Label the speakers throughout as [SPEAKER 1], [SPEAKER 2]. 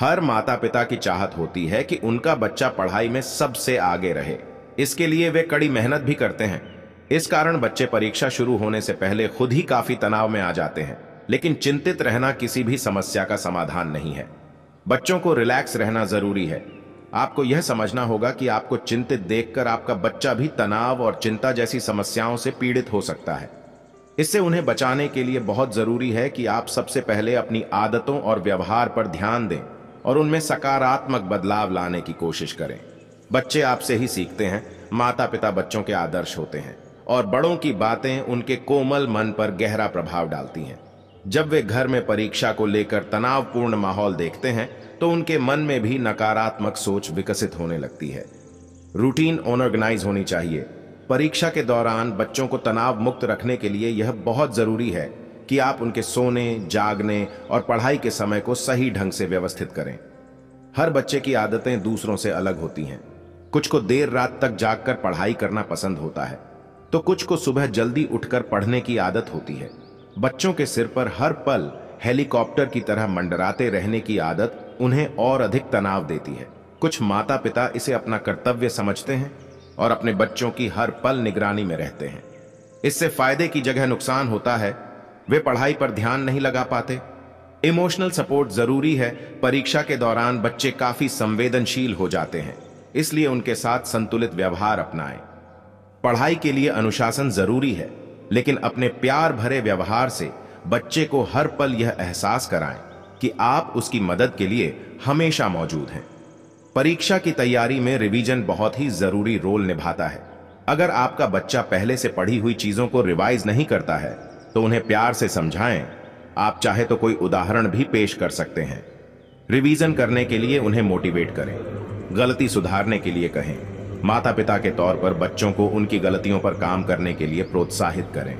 [SPEAKER 1] हर माता पिता की चाहत होती है कि उनका बच्चा पढ़ाई में सबसे आगे रहे इसके लिए वे कड़ी मेहनत भी करते हैं इस कारण बच्चे परीक्षा शुरू होने से पहले खुद ही काफी तनाव में आ जाते हैं लेकिन चिंतित रहना किसी भी समस्या का समाधान नहीं है बच्चों को रिलैक्स रहना जरूरी है आपको यह समझना होगा कि आपको चिंतित देखकर आपका बच्चा भी तनाव और चिंता जैसी समस्याओं से पीड़ित हो सकता है इससे उन्हें बचाने के लिए बहुत जरूरी है कि आप सबसे पहले अपनी आदतों और व्यवहार पर ध्यान दें और उनमें सकारात्मक बदलाव लाने की कोशिश करें बच्चे आपसे ही सीखते हैं माता पिता बच्चों के आदर्श होते हैं और बड़ों की बातें उनके कोमल मन पर गहरा प्रभाव डालती हैं जब वे घर में परीक्षा को लेकर तनावपूर्ण माहौल देखते हैं तो उनके मन में भी नकारात्मक सोच विकसित होने लगती है रूटीन ऑनऑर्गेनाइज होनी चाहिए परीक्षा के दौरान बच्चों को तनाव मुक्त रखने के लिए यह बहुत ज़रूरी है कि आप उनके सोने जागने और पढ़ाई के समय को सही ढंग से व्यवस्थित करें हर बच्चे की आदतें दूसरों से अलग होती हैं कुछ को देर रात तक जागकर पढ़ाई करना पसंद होता है तो कुछ को सुबह जल्दी उठकर पढ़ने की आदत होती है बच्चों के सिर पर हर पल हेलीकॉप्टर की तरह मंडराते रहने की आदत उन्हें और अधिक तनाव देती है कुछ माता पिता इसे अपना कर्तव्य समझते हैं और अपने बच्चों की हर पल निगरानी में रहते हैं इससे फायदे की जगह नुकसान होता है वे पढ़ाई पर ध्यान नहीं लगा पाते इमोशनल सपोर्ट जरूरी है परीक्षा के दौरान बच्चे काफी संवेदनशील हो जाते हैं इसलिए उनके साथ संतुलित व्यवहार अपनाएं पढ़ाई के लिए अनुशासन जरूरी है लेकिन अपने प्यार भरे व्यवहार से बच्चे को हर पल यह एहसास कराएं कि आप उसकी मदद के लिए हमेशा मौजूद हैं परीक्षा की तैयारी में रिवीजन बहुत ही जरूरी रोल निभाता है अगर आपका बच्चा पहले से पढ़ी हुई चीजों को रिवाइज नहीं करता है तो उन्हें प्यार से समझाएं आप चाहे तो कोई उदाहरण भी पेश कर सकते हैं रिवीजन करने के लिए उन्हें मोटिवेट करें गलती सुधारने के लिए कहें माता पिता के तौर पर बच्चों को उनकी गलतियों पर काम करने के लिए प्रोत्साहित करें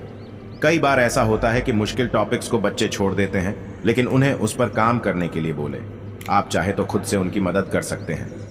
[SPEAKER 1] कई बार ऐसा होता है कि मुश्किल टॉपिक्स को बच्चे छोड़ देते हैं लेकिन उन्हें उस पर काम करने के लिए बोले आप चाहे तो खुद से उनकी मदद कर सकते हैं